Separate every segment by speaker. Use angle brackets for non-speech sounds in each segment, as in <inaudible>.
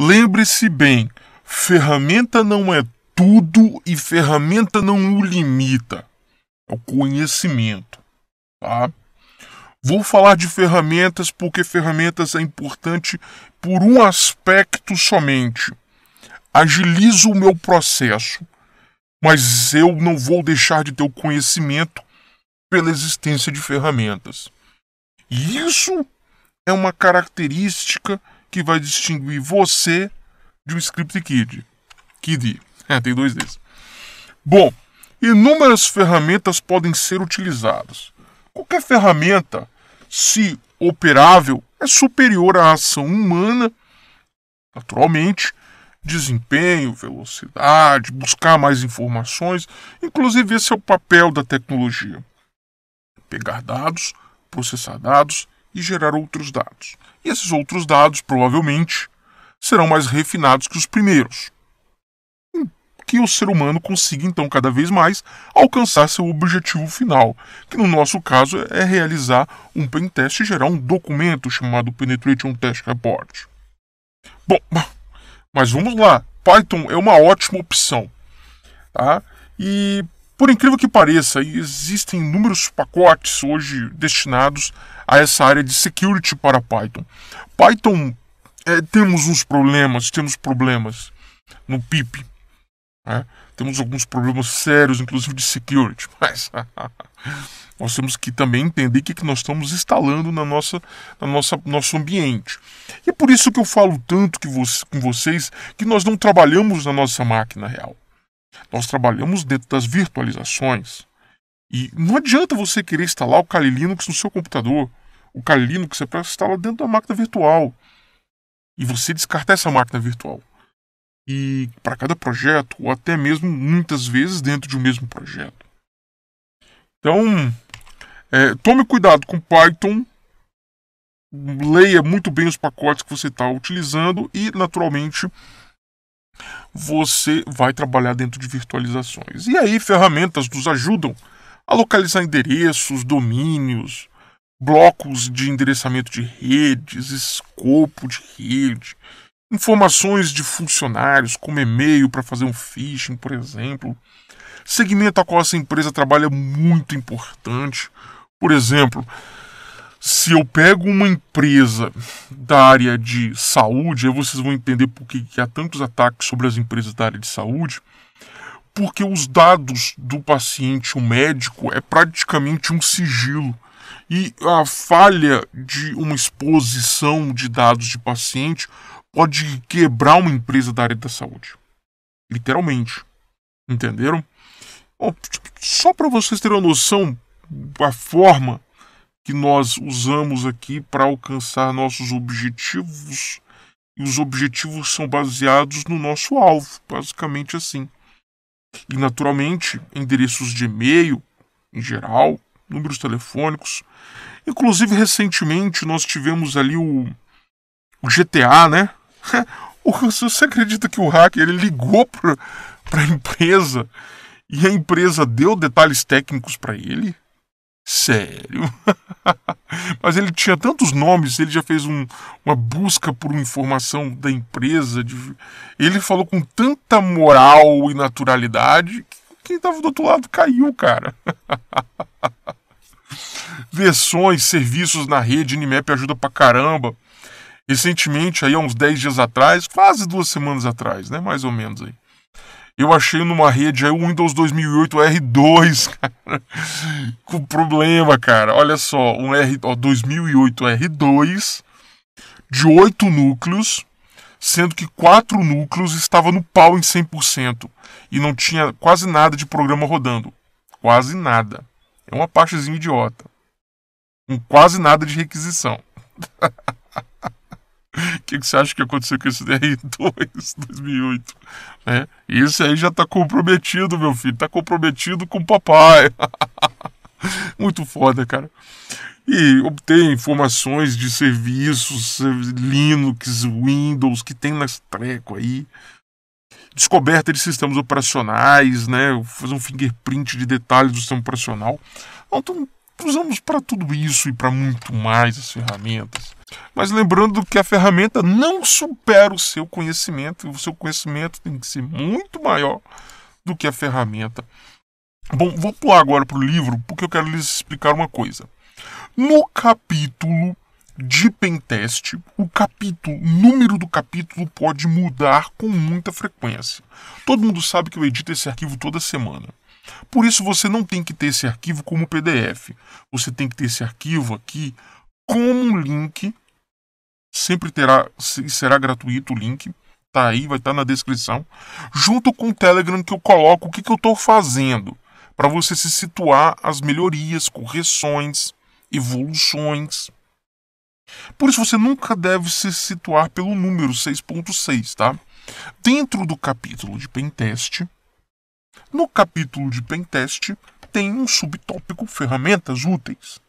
Speaker 1: Lembre-se bem, ferramenta não é tudo e ferramenta não o limita. É o conhecimento, tá? Vou falar de ferramentas porque ferramentas é importante por um aspecto somente. Agiliza o meu processo, mas eu não vou deixar de ter o conhecimento pela existência de ferramentas. E isso é uma característica que vai distinguir você de um script kid. Kid. É, tem dois desses. Bom, inúmeras ferramentas podem ser utilizadas. Qualquer ferramenta, se operável, é superior à ação humana, naturalmente, desempenho, velocidade, buscar mais informações, inclusive esse é o papel da tecnologia. Pegar dados, processar dados e gerar outros dados. E esses outros dados, provavelmente, serão mais refinados que os primeiros. Hum, que o ser humano consiga, então, cada vez mais alcançar seu objetivo final, que no nosso caso é realizar um pen e gerar um documento chamado Penetration Test Report. Bom, mas vamos lá. Python é uma ótima opção. Tá? E por incrível que pareça, existem inúmeros pacotes hoje destinados a essa área de security para Python. Python é, temos uns problemas, temos problemas no PIP. Né? Temos alguns problemas sérios, inclusive de security, <laughs> mas <laughs> nós temos que também entender o que, que nós estamos instalando na nossa, na nossa nosso ambiente. E é por isso que eu falo tanto que você, com vocês que nós não trabalhamos na nossa máquina real. Nós trabalhamos dentro das virtualizações e não adianta você querer instalar o Kali Linux no seu computador. O Kali Linux é para instalar dentro da máquina virtual e você descartar essa máquina virtual. E para cada projeto, ou até mesmo muitas vezes dentro de um mesmo projeto. Então, é, tome cuidado com Python, leia muito bem os pacotes que você está utilizando e, naturalmente, você vai trabalhar dentro de virtualizações. E aí, ferramentas nos ajudam a localizar endereços, domínios, blocos de endereçamento de redes, escopo de rede, informações de funcionários, como e-mail para fazer um phishing, por exemplo. Segmento a qual essa empresa trabalha é muito importante. Por exemplo, se eu pego uma empresa da área de saúde, aí vocês vão entender por que há tantos ataques sobre as empresas da área de saúde, porque os dados do paciente, o médico, é praticamente um sigilo. E a falha de uma exposição de dados de paciente pode quebrar uma empresa da área da saúde. Literalmente. Entenderam? Bom, só para vocês terem uma noção, a forma que nós usamos aqui para alcançar nossos objetivos, e os objetivos são baseados no nosso alvo, basicamente assim. E, naturalmente, endereços de e-mail, em geral, números telefônicos. Inclusive, recentemente, nós tivemos ali o, o GTA, né? <laughs> Você acredita que o hacker ele ligou para a empresa e a empresa deu detalhes técnicos para ele? Sério? <laughs> Mas ele tinha tantos nomes, ele já fez um, uma busca por informação da empresa. De... Ele falou com tanta moral e naturalidade que quem estava do outro lado caiu, cara. <laughs> Versões, serviços na rede, Nimep ajuda pra caramba. Recentemente, aí há uns 10 dias atrás, quase duas semanas atrás, né? Mais ou menos aí. Eu achei numa rede aí o Windows 2008 R2, <laughs> cara. Com problema, cara. Olha só, um R, ó, 2008 R2 de 8 núcleos, sendo que 4 núcleos estava no pau em 100% e não tinha quase nada de programa rodando. Quase nada. É uma partezinha idiota. Com quase nada de requisição. <laughs> que, que você acha que aconteceu com esse dr 2 2008? Né? Isso aí já está comprometido, meu filho. Está comprometido com o papai. <laughs> Muito foda, cara. E obter informações de serviços Linux, Windows, que tem nas treco aí. Descoberta de sistemas operacionais, né? Fazer um fingerprint de detalhes do sistema operacional. Então, usamos para tudo isso e para muito mais as ferramentas. Mas lembrando que a ferramenta não supera o seu conhecimento, o seu conhecimento tem que ser muito maior do que a ferramenta. Bom, vou pular agora para o livro porque eu quero lhes explicar uma coisa. No capítulo de pentest, o capítulo, o número do capítulo pode mudar com muita frequência. Todo mundo sabe que eu edito esse arquivo toda semana. Por isso você não tem que ter esse arquivo como PDF. Você tem que ter esse arquivo aqui como um link. Sempre terá, será gratuito o link. Tá aí, vai estar tá na descrição. Junto com o Telegram que eu coloco o que, que eu estou fazendo. Para você se situar as melhorias, correções, evoluções. Por isso você nunca deve se situar pelo número 6.6, tá? Dentro do capítulo de pentest, no capítulo de pentest tem um subtópico ferramentas úteis.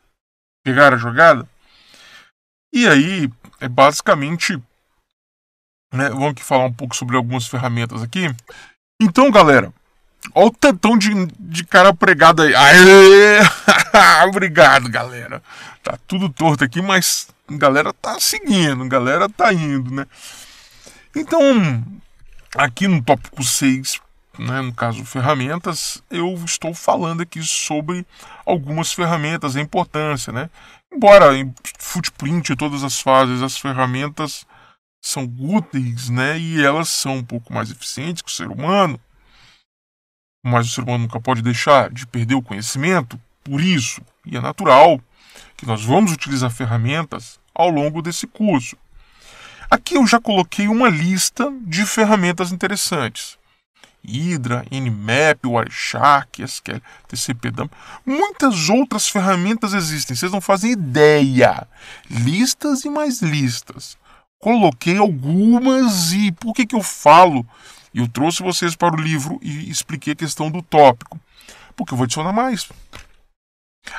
Speaker 1: Pegar a jogada? E aí, é basicamente, né, vamos aqui falar um pouco sobre algumas ferramentas aqui. Então, galera, olha o tantão de, de cara pregado aí. Aê! <laughs> Obrigado, galera. Tá tudo torto aqui, mas galera tá seguindo, galera tá indo, né? Então, aqui no tópico 6, né, no caso ferramentas, eu estou falando aqui sobre algumas ferramentas, a importância, né? Embora em footprint todas as fases, as ferramentas são úteis, né? E elas são um pouco mais eficientes que o ser humano. Mas o ser humano nunca pode deixar de perder o conhecimento. Por isso, e é natural que nós vamos utilizar ferramentas ao longo desse curso. Aqui eu já coloquei uma lista de ferramentas interessantes. Hydra, Nmap, Wireshark, SQL, TCP/dump, muitas outras ferramentas existem. Vocês não fazem ideia. Listas e mais listas. Coloquei algumas e por que que eu falo? Eu trouxe vocês para o livro e expliquei a questão do tópico, porque eu vou adicionar mais.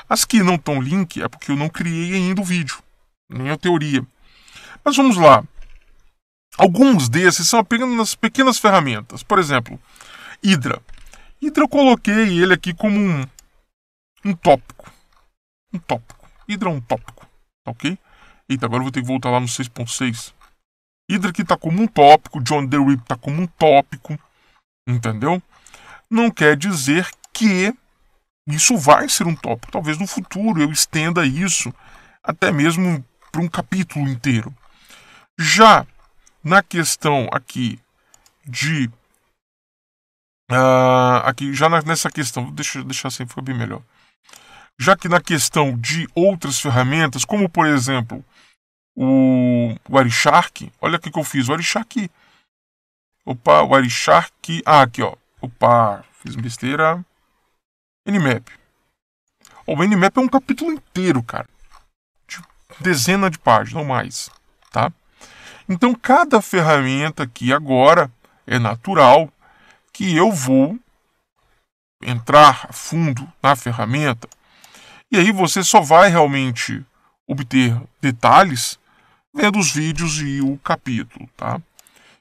Speaker 1: As que não estão link é porque eu não criei ainda o vídeo, nem a teoria. Mas vamos lá. Alguns desses são apenas pequenas ferramentas. Por exemplo, Hydra. Hydra eu coloquei ele aqui como um, um tópico. Um tópico. Hydra é um tópico. Tá ok? Eita, agora eu vou ter que voltar lá no 6.6. Hydra aqui está como um tópico. John the Rip está como um tópico. Entendeu? Não quer dizer que isso vai ser um tópico. Talvez no futuro eu estenda isso até mesmo para um capítulo inteiro. Já na questão aqui de. Uh, aqui já na, nessa questão, deixa eu deixar assim, fica bem melhor. Já que na questão de outras ferramentas, como por exemplo o, o Arishark, olha o que eu fiz, o Arishark. Opa, o Arishark. Ah, aqui ó. Opa, fiz besteira. Nmap. o Nmap é um capítulo inteiro, cara. De dezena de páginas, não mais. Tá? Então, cada ferramenta aqui agora é natural que eu vou entrar a fundo na ferramenta. E aí você só vai realmente obter detalhes vendo os vídeos e o capítulo, tá?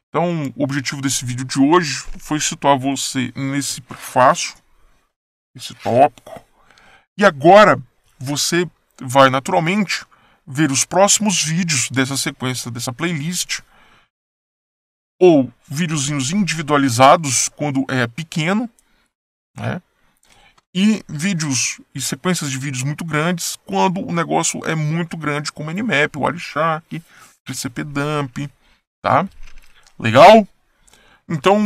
Speaker 1: Então, o objetivo desse vídeo de hoje foi situar você nesse prefácio, esse tópico. E agora você vai naturalmente ver os próximos vídeos dessa sequência, dessa playlist, ou videozinhos individualizados quando é pequeno, né? E vídeos e sequências de vídeos muito grandes quando o negócio é muito grande, como Nmap, Wireshark, TCP Dump, tá? Legal? Então,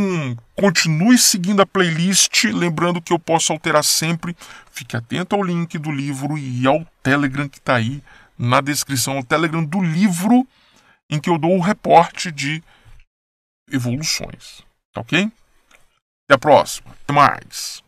Speaker 1: continue seguindo a playlist, lembrando que eu posso alterar sempre. Fique atento ao link do livro e ao Telegram que está aí na descrição do Telegram do livro em que eu dou o reporte de evoluções. Tá ok? Até a próxima. Até mais.